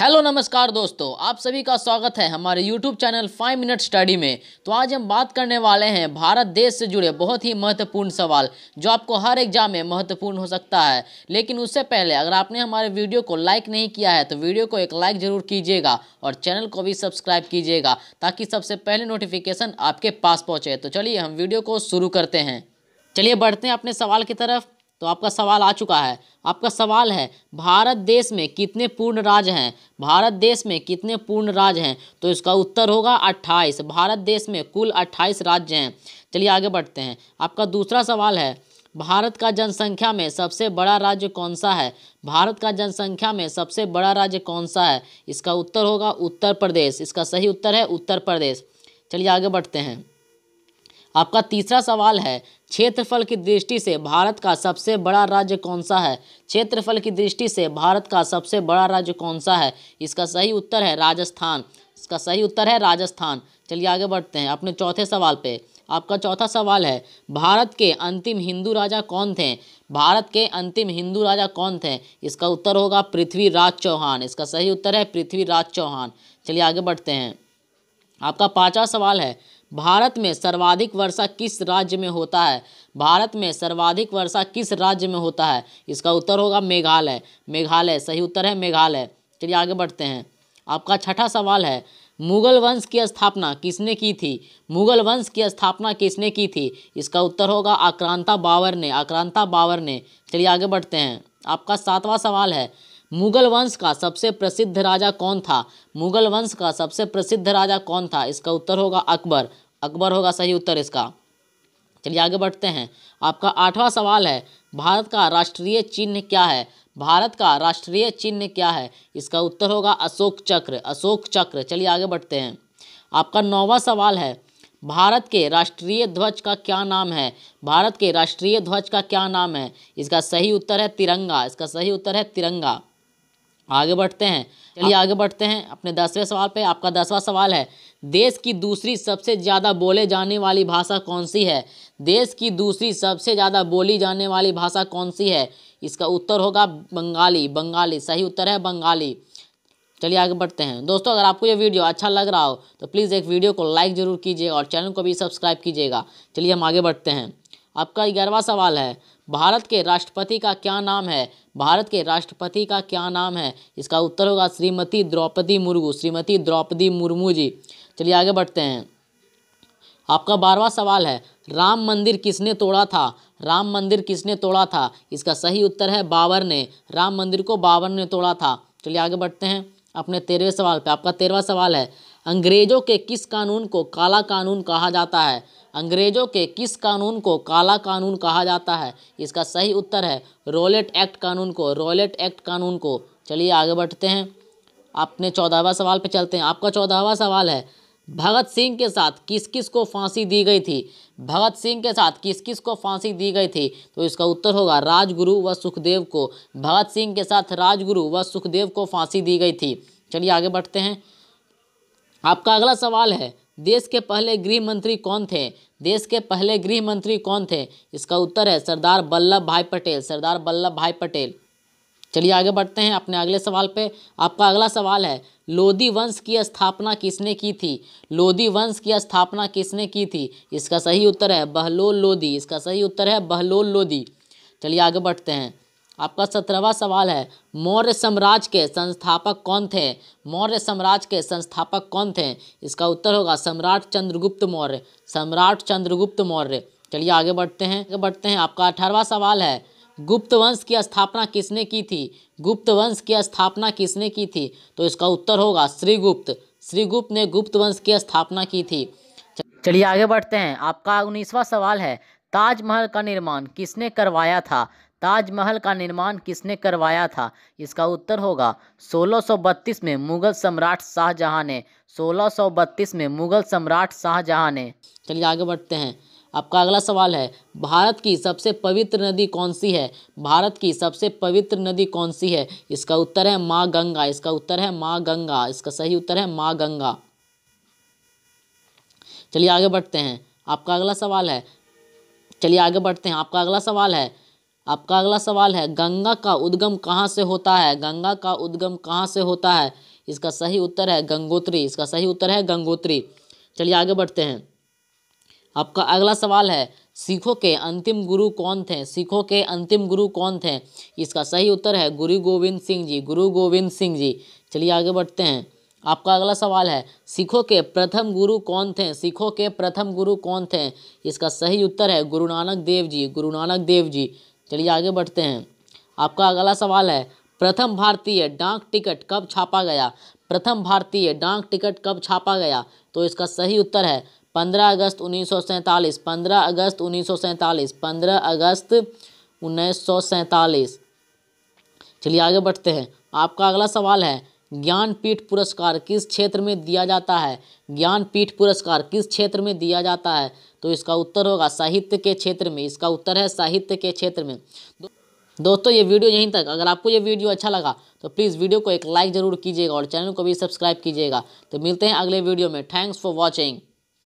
hello नमस्कार दोस्तों आप सभी का स्वागत है हमारे YouTube channel five minute study में तो आज हम बात करने वाले हैं भारत देश से जुड़े बहुत ही महत्वपूर्ण सवाल जो आपको हर एग्जाम में महत्वपूर्ण हो सकता है लेकिन उससे पहले अगर आपने हमारे वीडियो को लाइक नहीं किया है तो वीडियो को एक लाइक ज़रूर कीजिएगा और चैनल को भी सब्सक्राइब कीजिएगा ताकि सबसे पहले नोटिफिकेशन आपके पास पहुँचे तो चलिए हम वीडियो को शुरू करते हैं चलिए बढ़ते हैं अपने सवाल की तरफ तो आपका सवाल आ चुका है आपका सवाल है भारत देश में कितने पूर्ण राज्य हैं भारत देश में कितने पूर्ण राज्य हैं तो इसका उत्तर होगा अट्ठाईस भारत देश में कुल अट्ठाईस राज्य हैं चलिए आगे बढ़ते हैं आपका दूसरा सवाल है भारत का जनसंख्या में सबसे बड़ा राज्य कौन सा है भारत का जनसंख्या में सबसे बड़ा राज्य कौन सा है इसका उत्तर होगा उत्तर प्रदेश इसका सही उत्तर है उत्तर प्रदेश चलिए आगे बढ़ते हैं आपका तीसरा सवाल है क्षेत्रफल की दृष्टि से भारत का सबसे बड़ा राज्य कौन सा है क्षेत्रफल की दृष्टि से भारत का सबसे बड़ा राज्य कौन सा है इसका सही उत्तर है राजस्थान इसका सही उत्तर है राजस्थान चलिए आगे बढ़ते हैं अपने चौथे सवाल पे आपका चौथा सवाल है भारत के अंतिम हिंदू राजा कौन थे भारत के अंतिम हिंदू राजा कौन थे इसका उत्तर होगा पृथ्वीराज चौहान इसका सही उत्तर है पृथ्वीराज चौहान चलिए आगे बढ़ते हैं आपका पाँचवा सवाल है भारत में सर्वाधिक वर्षा किस राज्य में होता है भारत में सर्वाधिक वर्षा किस राज्य में होता है इसका उत्तर होगा मेघालय मेघालय सही उत्तर है मेघालय चलिए आगे बढ़ते हैं आपका छठा सवाल है मुगल वंश की स्थापना किसने की थी मुगल वंश की स्थापना किसने की थी इसका उत्तर होगा आक्रांता बावर ने आक्रांता बावर ने चलिए आगे बढ़ते हैं आपका सातवां सवाल है मुगल वंश का सबसे प्रसिद्ध राजा कौन था मुगल वंश का सबसे प्रसिद्ध राजा कौन था इसका उत्तर होगा अकबर अकबर होगा सही उत्तर इसका चलिए आगे बढ़ते हैं आपका आठवां सवाल है भारत का राष्ट्रीय चिन्ह क्या है भारत का राष्ट्रीय चिन्ह क्या है इसका उत्तर होगा अशोक चक्र अशोक चक्र चलिए आगे बढ़ते हैं आपका नौवा सवाल है भारत के राष्ट्रीय ध्वज का क्या नाम है भारत के राष्ट्रीय ध्वज का क्या नाम है इसका सही उत्तर है तिरंगा इसका सही उत्तर है तिरंगा आगे बढ़ते हैं चलिए आगे बढ़ते हैं अपने दसवें सवाल पे आपका दसवां सवाल है देश की दूसरी सबसे ज़्यादा बोले जाने वाली भाषा कौन सी है देश की दूसरी सबसे ज़्यादा बोली जाने वाली भाषा कौन सी है इसका उत्तर होगा बंगाली बंगाली सही उत्तर है बंगाली चलिए आगे बढ़ते हैं दोस्तों अगर आपको ये वीडियो अच्छा लग रहा हो तो प्लीज़ एक वीडियो को लाइक ज़रूर कीजिए और चैनल को भी सब्सक्राइब कीजिएगा चलिए हम आगे बढ़ते हैं आपका ग्यारहवा सवाल है भारत के राष्ट्रपति का क्या नाम है भारत के राष्ट्रपति का क्या नाम है इसका उत्तर होगा श्रीमती द्रौपदी मुर्मू श्रीमती द्रौपदी मुर्मू जी चलिए आगे बढ़ते हैं आपका बारहवा सवाल है राम मंदिर किसने तोड़ा था राम मंदिर किसने तोड़ा था इसका सही उत्तर है बाबर ने राम मंदिर को बाबर ने तोड़ा था चलिए आगे बढ़ते हैं अपने तेरहवें सवाल पे आपका तेरहवा सवाल है अंग्रेज़ों के किस कानून को काला कानून कहा जाता है अंग्रेज़ों के किस कानून को काला कानून कहा जाता है इसका सही उत्तर है रोलेट एक्ट कानून को रोलेट एक्ट कानून को चलिए आगे बढ़ते हैं अपने चौदहवा सवाल पे चलते हैं आपका चौदहवा सवाल है भगत सिंह के साथ किस किस को फांसी दी गई थी भगत सिंह के साथ किस किस को फांसी दी गई थी तो इसका उत्तर होगा राजगुरु व सुखदेव को भगत सिंह के साथ राजगुरु व सुखदेव को फांसी दी गई थी चलिए आगे बढ़ते हैं आपका अगला सवाल है देश के पहले गृह मंत्री कौन थे देश के पहले गृह मंत्री कौन थे इसका उत्तर है सरदार वल्लभ भाई पटेल सरदार वल्लभ भाई पटेल चलिए आगे बढ़ते हैं अपने अगले सवाल पे आपका अगला सवाल है लोधी वंश की स्थापना किसने की थी लोधी वंश की स्थापना किसने की थी इसका सही उत्तर है बहलोल लोधी इसका सही उत्तर है बहलोल लोधी चलिए आगे बढ़ते हैं आपका सत्रहवा सवाल है मौर्य साम्राज्य के संस्थापक कौन थे मौर्य साम्राज्य के संस्थापक कौन थे इसका उत्तर होगा सम्राट चंद्रगुप्त मौर्य सम्राट चंद्रगुप्त मौर्य चलिए आगे बढ़ते हैं आगे बढ़ते हैं आपका अठारहवा सवाल है गुप्त वंश की स्थापना किसने की थी गुप्त वंश की स्थापना किसने की थी तो इसका उत्तर होगा श्रीगुप्त श्रीगुप्त ने गुप्त वंश की स्थापना की थी चलिए आगे बढ़ते हैं आपका उन्नीसवा सवाल है ताजमहल का निर्माण किसने करवाया था ताजमहल का निर्माण किसने करवाया था इसका उत्तर होगा 1632 में मुगल सम्राट शाहजहां ने 1632 में मुगल सम्राट शाहजहां ने चलिए आगे बढ़ते हैं आपका अगला सवाल है भारत की सबसे पवित्र नदी कौन सी है भारत की सबसे पवित्र नदी कौन सी है इसका उत्तर है माँ गंगा इसका उत्तर है माँ गंगा इसका सही उत्तर है माँ गंगा चलिए आगे बढ़ते हैं आपका अगला सवाल है चलिए आगे बढ़ते हैं आपका अगला सवाल है आपका अगला सवाल है गंगा का उद्गम कहाँ से होता है गंगा का उद्गम कहाँ से होता है इसका सही उत्तर है गंगोत्री इसका सही उत्तर है गंगोत्री चलिए आगे बढ़ते हैं आपका अगला सवाल है सिखों के अंतिम गुरु कौन थे सिखों के अंतिम गुरु कौन थे इसका सही उत्तर है गुरु गोविंद सिंह जी गुरु गोविंद सिंह जी चलिए आगे बढ़ते हैं आपका अगला सवाल है सिखों के प्रथम गुरु कौन थे सिखों के प्रथम गुरु कौन थे इसका सही उत्तर है गुरु नानक देव जी गुरु नानक देव जी चलिए आगे बढ़ते हैं आपका अगला सवाल है प्रथम भारतीय डाक टिकट कब छापा गया प्रथम भारतीय डाक टिकट कब छापा गया तो इसका सही उत्तर है पंद्रह अगस्त उन्नीस सौ सैंतालीस पंद्रह अगस्त उन्नीस सौ सैंतालीस पंद्रह अगस्त उन्नीस सौ सैंतालीस चलिए आगे बढ़ते हैं आपका अगला सवाल है ज्ञानपीठ पुरस्कार किस क्षेत्र में दिया जाता है ज्ञानपीठ पुरस्कार किस क्षेत्र में दिया जाता है तो इसका उत्तर होगा साहित्य के क्षेत्र में इसका उत्तर है साहित्य के क्षेत्र में दोस्तों ये वीडियो यहीं तक अगर आपको ये वीडियो अच्छा लगा तो प्लीज़ वीडियो को एक लाइक ज़रूर कीजिएगा और चैनल को भी सब्सक्राइब कीजिएगा तो मिलते हैं अगले वीडियो में थैंक्स फॉर वॉचिंग